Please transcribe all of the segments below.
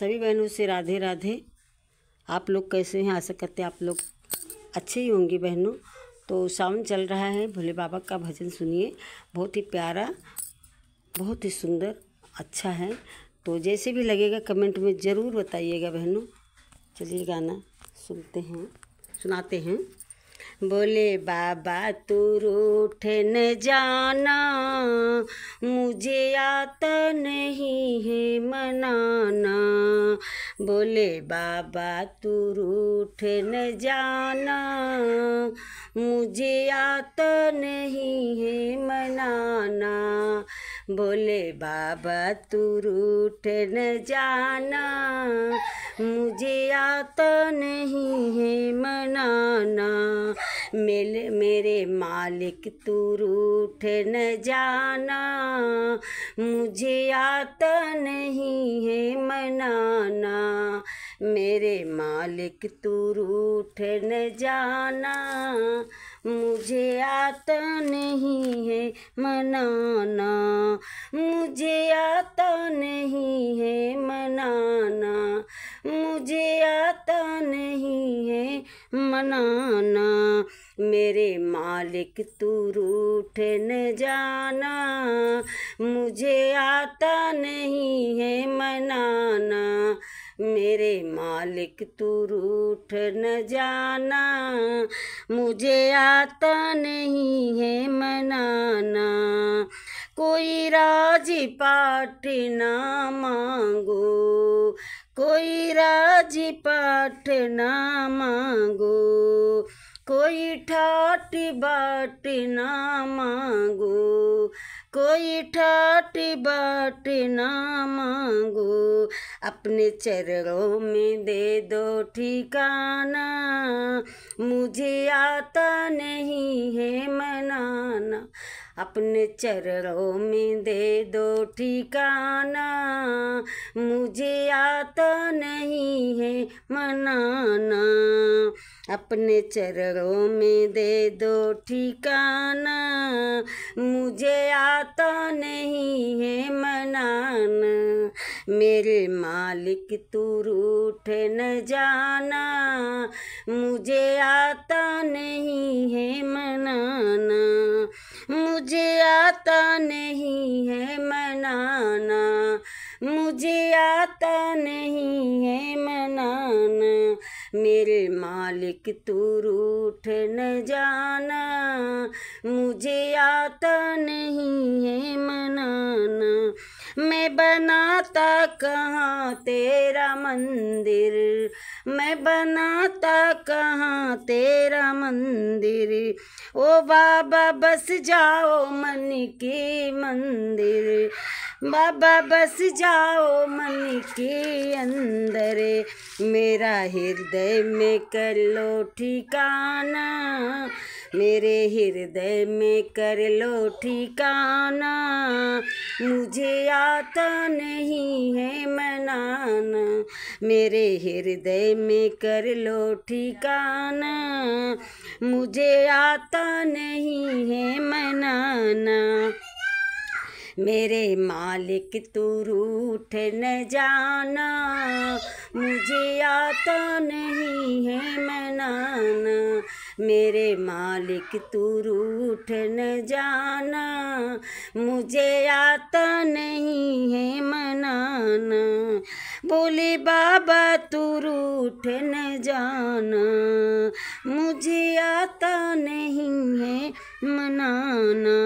सभी बहनों से राधे राधे आप लोग कैसे हैं आशा करते आप लोग अच्छे ही होंगे बहनों तो सावन चल रहा है भोले बाबा का भजन सुनिए बहुत ही प्यारा बहुत ही सुंदर अच्छा है तो जैसे भी लगेगा कमेंट में ज़रूर बताइएगा बहनों चलिए गाना सुनते हैं सुनाते हैं बोले बाबा तू रूठ न जाना मुझे आता नहीं है मनाना बोले बाबा तू रूठ न जाना मुझे आता नहीं है मनाना बोले बाबा तू रूठ न जाना मुझे आता नहीं है मनाना मेरे मेरे मालिक तू रूठ न जाना मुझे आता नहीं है मनाना मेरे मालिक तू रूठ न जाना मुझे आता नहीं है मनाना मुझे आता नहीं है मनाना मुझे आता नहीं है मनाना मेरे मालिक तू रूठ न जाना मुझे आता नहीं है मना मेरे मालिक तू रूठ न जाना मुझे आता नहीं है मनाना कोई राज पाठ ना मांगो कोई राज पाठ ना मांगो कोई ठाट बाट ना मांगो कोई ठाटी बाटी ना मांगो अपने चरणों में दे दो ठिकाना मुझे आता नहीं है मनाना अपने चरणों में दे दो ठिकाना मुझे आता नहीं है मनाना अपने चरणों में दे दो ठिकाना मुझे आता नहीं है मनाना मेरे मालिक तू रूठ न जाना मुझे आता नहीं है मनाना मुझे आता नहीं है मनाना मुझे आता नहीं है मनाना मेरे मालिक तू रूठ न जाना मुझे आता नहीं है मनाना मैं बनाता कहाँ तेरा मंदिर मैं बनाता कहाँ तेरा मंदिर ओ बाबा बस जाओ मन की मंदिर बाबा बस जाओ मन के अंदर मेरा हृदय में कर लो ठिकाना मेरे हृदय में कर लो ठिकाना मुझे आ आता नहीं है मनाना मेरे हृदय में कर लो ठिकाना मुझे आता नहीं है मनाना मेरे मालिक तू रूठ न जाना मुझे आता नहीं है मनाना मेरे मालिक तू रूठ न जाना मुझे आता नहीं है मनाना बोले बाबा तू रूठ न जाना मुझे आता नहीं है मनाना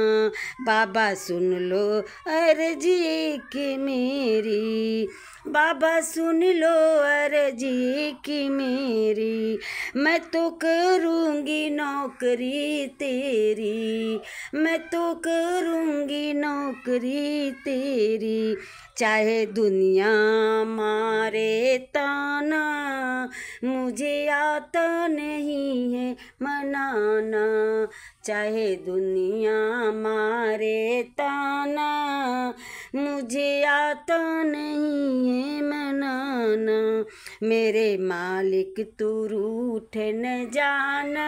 बाबा सुन लो अर्जी की मेरी बाबा सुन लो अर्जी की मेरी मैं तो करूँगी नौकरी तेरी मैं तो करूँगी नौकरी तेरी चाहे दुनिया मारे ताना मुझे आता नहीं है मनाना चाहे दुनिया मारे ताना मुझे आता नहीं है मनाना मेरे मालिक तू रूठ न जाना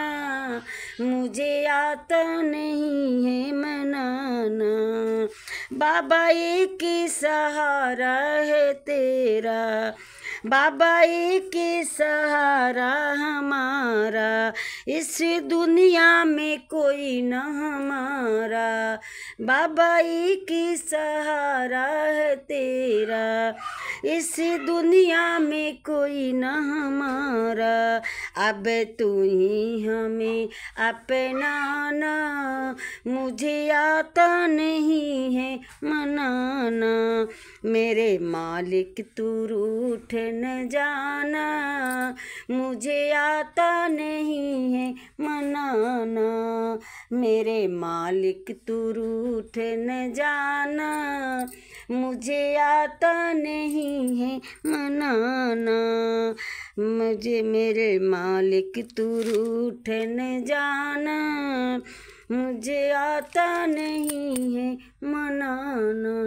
मुझे आता नहीं है मनाना बाबा एक सहारा है तेरा बाबा एक सहारा हमारा इस दुनिया में कोई न हमारा बाबा एक सहारा है तेरा इस दुनिया में कोई न हमारा अब तू ही हमें अपनाना मुझे आता नहीं है मनाना मेरे मालिक तू रूठ न जाना मुझे आता नहीं है मनाना मेरे मालिक तू रूठ न जाना मुझे आता नहीं है मनाना मुझे मेरे मालिक तू रूठ न जाना मुझे आता नहीं है मनाना